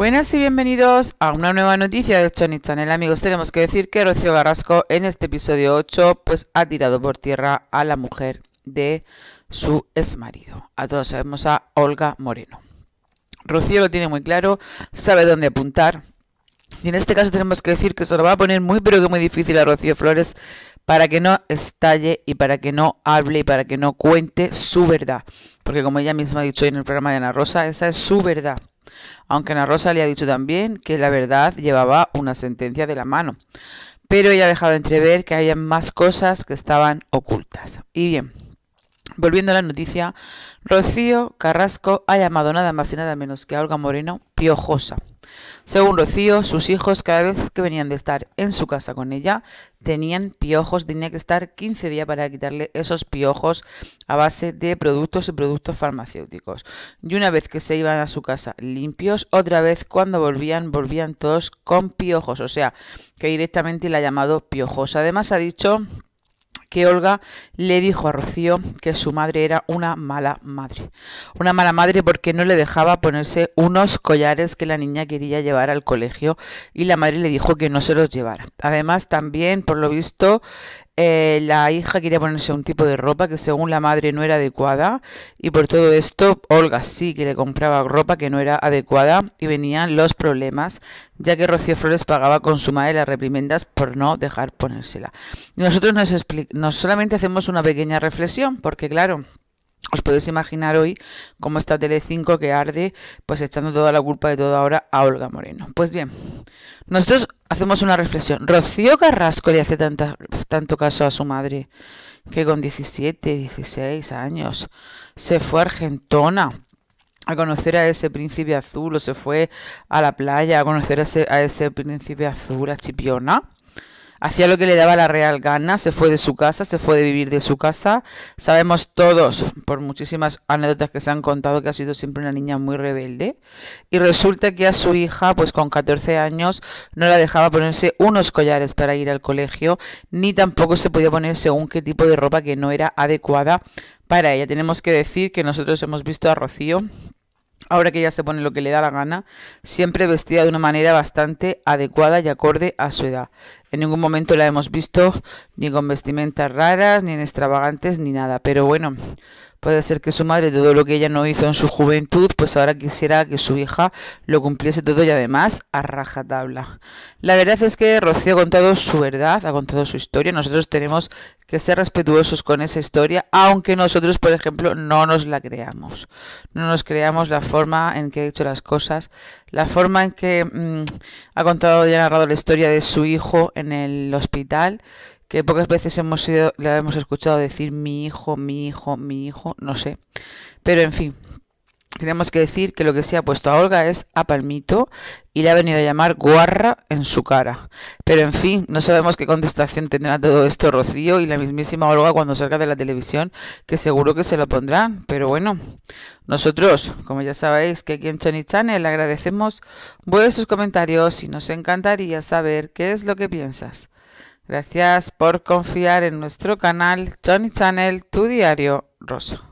Buenas y bienvenidos a una nueva noticia de Chony Channel. Amigos, tenemos que decir que Rocío Garrasco en este episodio 8 pues ha tirado por tierra a la mujer de su exmarido. A todos sabemos a Olga Moreno. Rocío lo tiene muy claro, sabe dónde apuntar. Y en este caso tenemos que decir que se lo va a poner muy pero que muy difícil a Rocío Flores para que no estalle y para que no hable y para que no cuente su verdad. Porque como ella misma ha dicho en el programa de Ana Rosa, esa es su verdad aunque Ana Rosa le ha dicho también que la verdad llevaba una sentencia de la mano. Pero ella ha dejado entrever que había más cosas que estaban ocultas. Y bien, Volviendo a la noticia, Rocío Carrasco ha llamado nada más y nada menos que a Olga Moreno piojosa. Según Rocío, sus hijos cada vez que venían de estar en su casa con ella tenían piojos, tenía que estar 15 días para quitarle esos piojos a base de productos y productos farmacéuticos. Y una vez que se iban a su casa limpios, otra vez cuando volvían, volvían todos con piojos, o sea, que directamente la ha llamado piojosa. Además ha dicho que Olga le dijo a Rocío que su madre era una mala madre. Una mala madre porque no le dejaba ponerse unos collares que la niña quería llevar al colegio y la madre le dijo que no se los llevara. Además, también, por lo visto, eh, la hija quería ponerse un tipo de ropa que según la madre no era adecuada y por todo esto Olga sí que le compraba ropa que no era adecuada y venían los problemas ya que Rocío Flores pagaba con su madre las reprimendas por no dejar ponérsela. nosotros nos, nos solamente hacemos una pequeña reflexión porque claro, os podéis imaginar hoy cómo está 5 que arde, pues echando toda la culpa de todo ahora a Olga Moreno. Pues bien, nosotros hacemos una reflexión. Rocío Carrasco le hace tanta, tanto caso a su madre que con 17, 16 años se fue a Argentona a conocer a ese príncipe azul o se fue a la playa a conocer a ese, a ese príncipe azul, a Chipiona hacía lo que le daba la real gana, se fue de su casa, se fue de vivir de su casa. Sabemos todos, por muchísimas anécdotas que se han contado, que ha sido siempre una niña muy rebelde. Y resulta que a su hija, pues con 14 años, no la dejaba ponerse unos collares para ir al colegio, ni tampoco se podía poner según qué tipo de ropa que no era adecuada para ella. Tenemos que decir que nosotros hemos visto a Rocío ahora que ella se pone lo que le da la gana, siempre vestida de una manera bastante adecuada y acorde a su edad. En ningún momento la hemos visto ni con vestimentas raras, ni en extravagantes, ni nada. Pero bueno, puede ser que su madre, todo lo que ella no hizo en su juventud, pues ahora quisiera que su hija lo cumpliese todo y además a rajatabla. La verdad es que Rocío ha contado su verdad, ha contado su historia. Nosotros tenemos que ser respetuosos con esa historia, aunque nosotros, por ejemplo, no nos la creamos. No nos creamos la forma en que ha hecho las cosas, la forma en que mm, ha contado y ha narrado la historia de su hijo en el hospital, que pocas veces hemos sido, le hemos escuchado decir mi hijo, mi hijo, mi hijo, no sé. Pero en fin tenemos que decir que lo que se ha puesto a Olga es a palmito y le ha venido a llamar guarra en su cara. Pero en fin, no sabemos qué contestación tendrá todo esto Rocío y la mismísima Olga cuando salga de la televisión, que seguro que se lo pondrán. Pero bueno, nosotros, como ya sabéis que aquí en Chony Channel agradecemos vuestros comentarios y nos encantaría saber qué es lo que piensas. Gracias por confiar en nuestro canal Johnny Channel, tu diario rosa.